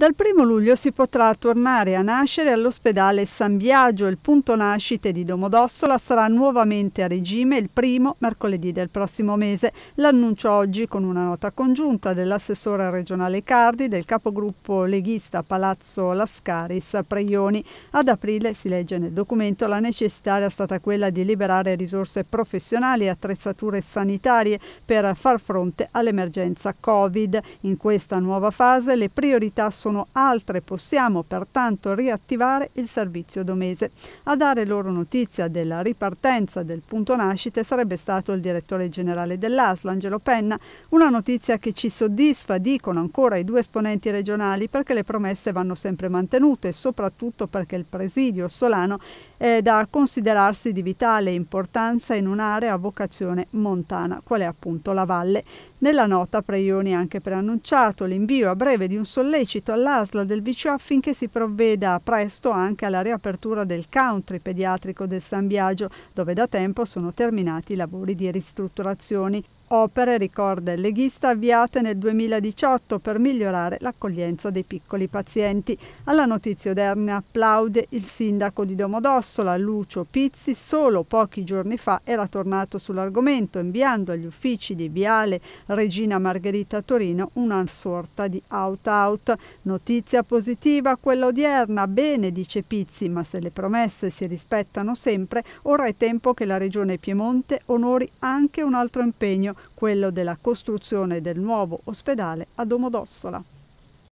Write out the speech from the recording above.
Dal 1 luglio si potrà tornare a nascere all'ospedale San Biagio. Il punto nascite di Domodossola sarà nuovamente a regime il primo mercoledì del prossimo mese. L'annuncio oggi con una nota congiunta dell'assessore regionale Cardi, del capogruppo leghista Palazzo Lascaris a Preioni. Ad aprile, si legge nel documento, la necessità era stata quella di liberare risorse professionali e attrezzature sanitarie per far fronte all'emergenza Covid. In questa nuova fase le priorità sono sono altre, possiamo pertanto riattivare il servizio domese. A dare loro notizia della ripartenza del punto nascite sarebbe stato il direttore generale dell'ASL, Angelo Penna, una notizia che ci soddisfa, dicono ancora i due esponenti regionali, perché le promesse vanno sempre mantenute, soprattutto perché il presidio solano è da considerarsi di vitale importanza in un'area a vocazione montana, qual è appunto la valle. Nella nota Preioni ha anche preannunciato l'invio a breve di un sollecito all'ASLA del Viceo affinché si provveda presto anche alla riapertura del country pediatrico del San Biagio, dove da tempo sono terminati i lavori di ristrutturazioni opere, ricorda il leghista, avviate nel 2018 per migliorare l'accoglienza dei piccoli pazienti. Alla notizia odierna applaude il sindaco di Domodossola, Lucio Pizzi, solo pochi giorni fa era tornato sull'argomento inviando agli uffici di Viale Regina Margherita Torino una sorta di out-out. Notizia positiva quella odierna, bene dice Pizzi, ma se le promesse si rispettano sempre, ora è tempo che la Regione Piemonte onori anche un altro impegno, quello della costruzione del nuovo ospedale a Domodossola.